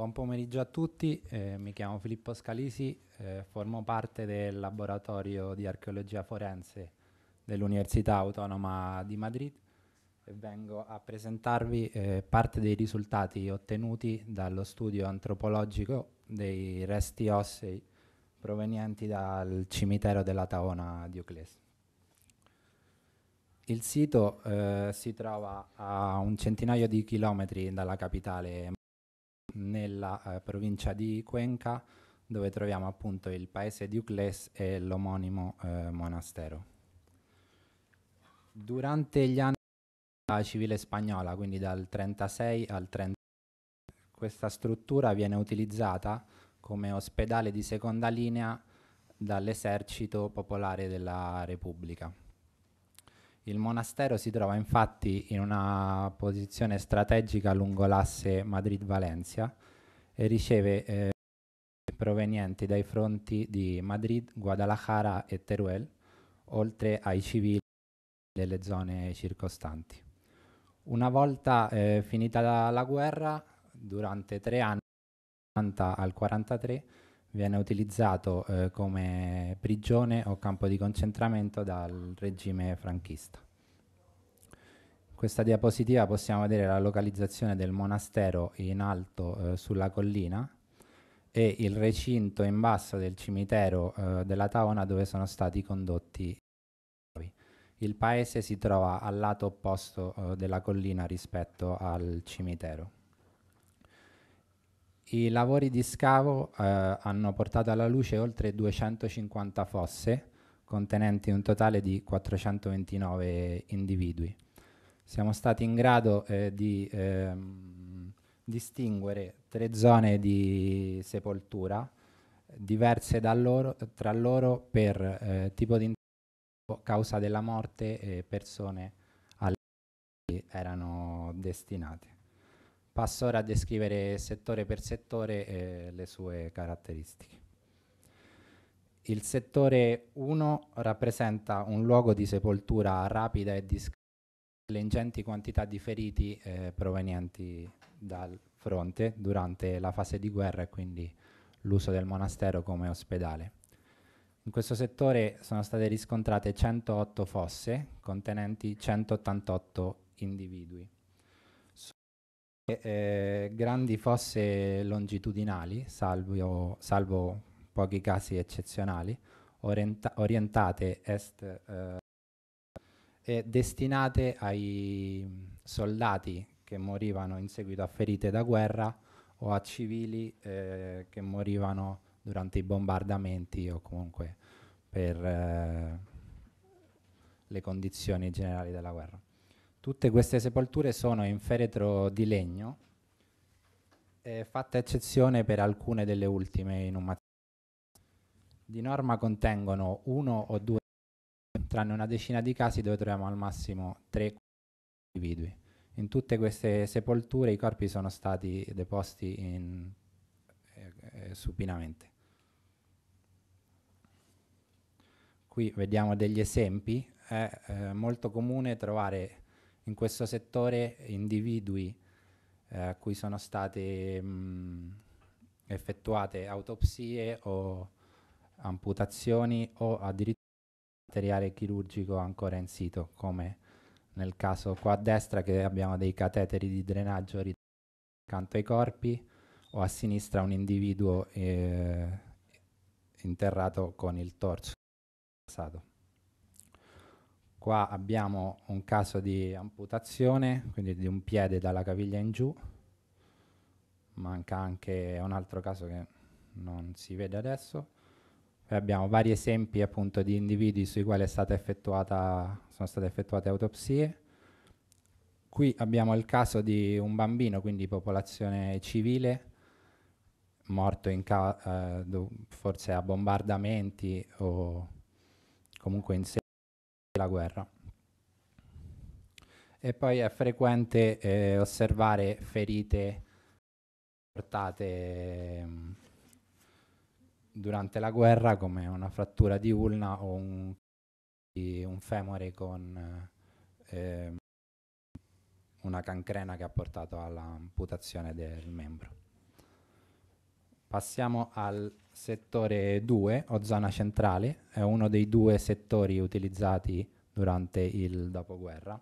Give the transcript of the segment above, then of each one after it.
Buon pomeriggio a tutti, eh, mi chiamo Filippo Scalisi, eh, formo parte del laboratorio di archeologia forense dell'Università Autonoma di Madrid e vengo a presentarvi eh, parte dei risultati ottenuti dallo studio antropologico dei resti ossei provenienti dal cimitero della Taona di Euclese. Il sito eh, si trova a un centinaio di chilometri dalla capitale nella eh, provincia di Cuenca dove troviamo appunto il paese di Ucles e l'omonimo eh, monastero. Durante gli anni della civile spagnola, quindi dal 36 al 30, questa struttura viene utilizzata come ospedale di seconda linea dall'esercito popolare della Repubblica. Il monastero si trova infatti in una posizione strategica lungo l'asse Madrid-Valencia e riceve eh, provenienti dai fronti di Madrid, Guadalajara e Teruel, oltre ai civili delle zone circostanti. Una volta eh, finita la guerra, durante tre anni, dal 1940 al 1943, viene utilizzato eh, come prigione o campo di concentramento dal regime franchista. In questa diapositiva possiamo vedere la localizzazione del monastero in alto eh, sulla collina e il recinto in basso del cimitero eh, della Taona dove sono stati condotti il paese si trova al lato opposto eh, della collina rispetto al cimitero. I lavori di scavo eh, hanno portato alla luce oltre 250 fosse, contenenti un totale di 429 individui. Siamo stati in grado eh, di ehm, distinguere tre zone di sepoltura diverse loro, tra loro per eh, tipo di intervento, causa della morte e persone alle quali erano destinate. Passo ora a descrivere settore per settore eh, le sue caratteristiche. Il settore 1 rappresenta un luogo di sepoltura rapida e discreta delle ingenti quantità di feriti eh, provenienti dal fronte durante la fase di guerra e quindi l'uso del monastero come ospedale. In questo settore sono state riscontrate 108 fosse contenenti 188 individui. Eh, grandi fosse longitudinali, salvo, salvo pochi casi eccezionali, orienta orientate est eh, e destinate ai soldati che morivano in seguito a ferite da guerra o a civili eh, che morivano durante i bombardamenti o comunque per eh, le condizioni generali della guerra. Tutte queste sepolture sono in feretro di legno, eh, fatta eccezione per alcune delle ultime in un matrimonio. Di norma contengono uno o due, tranne una decina di casi dove troviamo al massimo tre individui. In tutte queste sepolture i corpi sono stati deposti in, eh, eh supinamente. Qui vediamo degli esempi, è eh, molto comune trovare in questo settore individui eh, a cui sono state mh, mm, effettuate autopsie o amputazioni o addirittura materiale chirurgico ancora in sito, come nel caso qua a destra che abbiamo dei cateteri di drenaggio accanto ai corpi o a sinistra un individuo eh, interrato con il torso. Passato. Qua abbiamo un caso di amputazione, quindi di un piede dalla caviglia in giù. Manca anche un altro caso che non si vede adesso. e abbiamo vari esempi appunto di individui sui quali sono state effettuate autopsie. Qui abbiamo il caso di un bambino, quindi popolazione civile, morto eh, forse a bombardamenti o comunque in seguito la guerra. E poi è frequente eh, osservare ferite portate mm, durante la guerra come una frattura di ulna o un, un femore con eh, una cancrena che ha portato all'amputazione del membro. Passiamo al settore 2 o zona centrale, è uno dei due settori utilizzati durante il dopoguerra,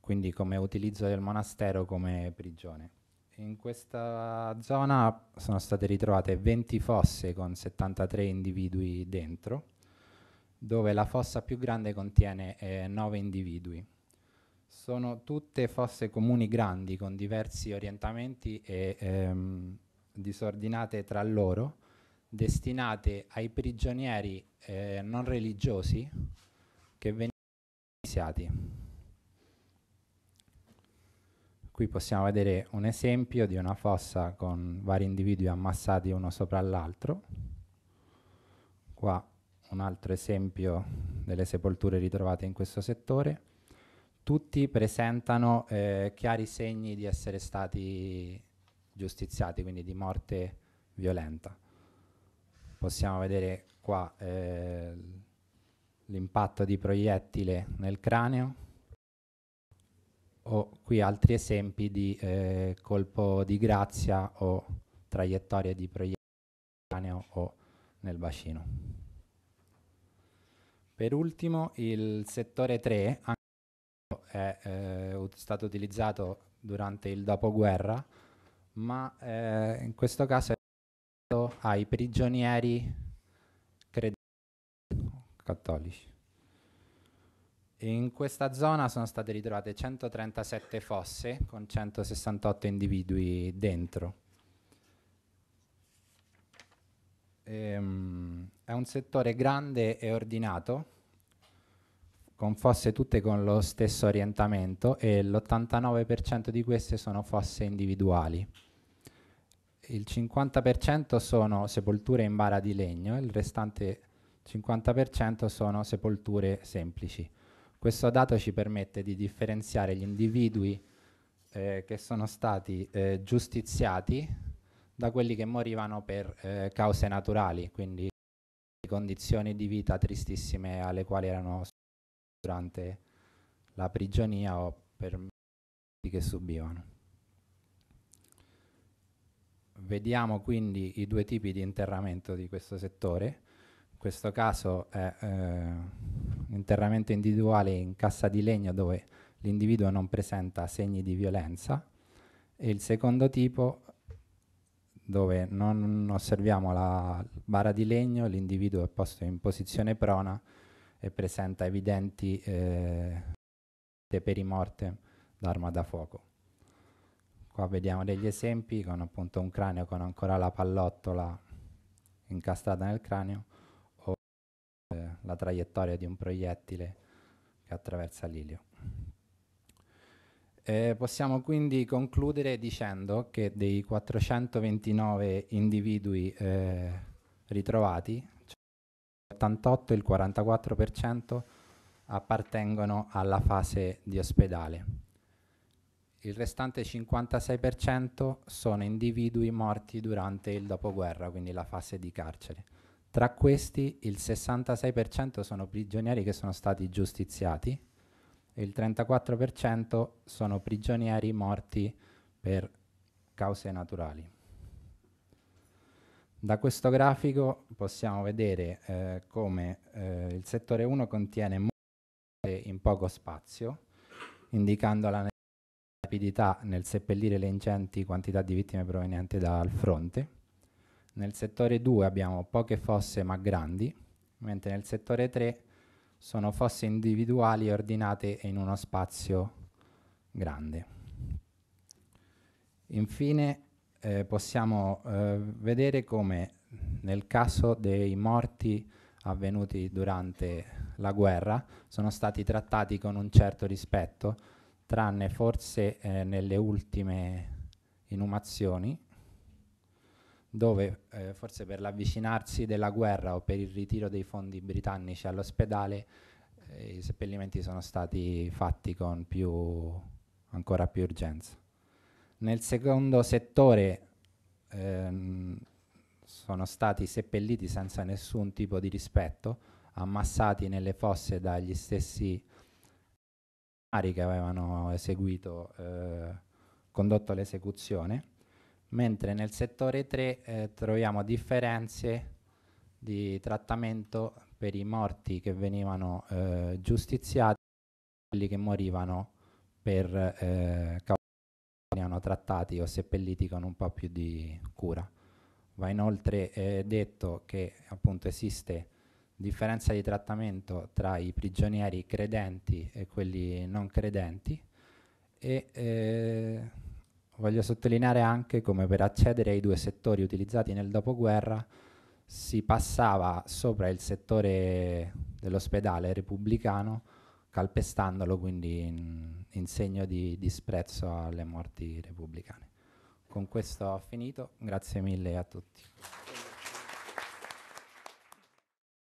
quindi come utilizzo del monastero come prigione. In questa zona sono state ritrovate 20 fosse con 73 individui dentro, dove la fossa più grande contiene eh, 9 individui sono tutte fosse comuni grandi con diversi orientamenti e ehm, disordinate tra loro, destinate ai prigionieri eh, non religiosi che venivano iniziati. Qui possiamo vedere un esempio di una fossa con vari individui ammassati uno sopra l'altro. Qua un altro esempio delle sepolture ritrovate in questo settore tutti presentano eh, chiari segni di essere stati giustiziati, quindi di morte violenta. Possiamo vedere qua eh, l'impatto di proiettile nel craneo o qui altri esempi di eh, colpo di grazia o traiettorie di proiettile nel craneo o nel bacino. Per ultimo il settore 3, è eh, stato utilizzato durante il dopoguerra, ma eh, in questo caso è stato ai prigionieri cattolici. In questa zona sono state ritrovate 137 fosse con 168 individui dentro. Ehm, è un settore grande e ordinato con fosse tutte con lo stesso orientamento e l'89% di queste sono fosse individuali. Il 50% sono sepolture in bara di legno e il restante 50% sono sepolture semplici. Questo dato ci permette di differenziare gli individui eh, che sono stati eh, giustiziati da quelli che morivano per eh, cause naturali, quindi condizioni di vita tristissime alle quali erano durante la prigionia o per i che subivano. Vediamo quindi i due tipi di interramento di questo settore. In questo caso è eh, interramento individuale in cassa di legno dove l'individuo non presenta segni di violenza e il secondo tipo dove non osserviamo la bara di legno, l'individuo è posto in posizione prona e presenta evidenti eh, per morte d'arma da fuoco. Qua vediamo degli esempi con appunto un cranio con ancora la pallottola incastrata nel cranio o eh, la traiettoria di un proiettile che attraversa l'ilio. Eh, possiamo quindi concludere dicendo che dei 429 individui eh, ritrovati 88 e il 44% appartengono alla fase di ospedale. Il restante 56% sono individui morti durante il dopoguerra, quindi la fase di carcere. Tra questi il 66% sono prigionieri che sono stati giustiziati e il 34% sono prigionieri morti per cause naturali. Da questo grafico possiamo vedere eh, come eh, il settore 1 contiene molte in poco spazio, indicando la rapidità nel seppellire le ingenti quantità di vittime provenienti dal fronte. Nel settore 2 abbiamo poche fosse ma grandi, mentre nel settore 3 sono fosse individuali ordinate in uno spazio grande. Infine eh, possiamo eh, vedere come nel caso dei morti avvenuti durante la guerra sono stati trattati con un certo rispetto, tranne forse eh, nelle ultime inumazioni, dove eh, forse per l'avvicinarsi della guerra o per il ritiro dei fondi britannici all'ospedale eh, i seppellimenti sono stati fatti con più, ancora più urgenza. Nel secondo settore ehm, sono stati seppelliti senza nessun tipo di rispetto, ammassati nelle fosse dagli stessi che avevano eseguito, eh, condotto l'esecuzione, mentre nel settore 3 eh, troviamo differenze di trattamento per i morti che venivano eh, giustiziati e quelli che morivano per eh, vengano trattati o seppelliti con un po' più di cura. Va inoltre eh, detto che appunto esiste differenza di trattamento tra i prigionieri credenti e quelli non credenti e eh, voglio sottolineare anche come per accedere ai due settori utilizzati nel dopoguerra si passava sopra il settore dell'ospedale repubblicano calpestandolo quindi in, in segno di disprezzo alle morti repubblicane. Con questo ho finito, grazie mille a tutti.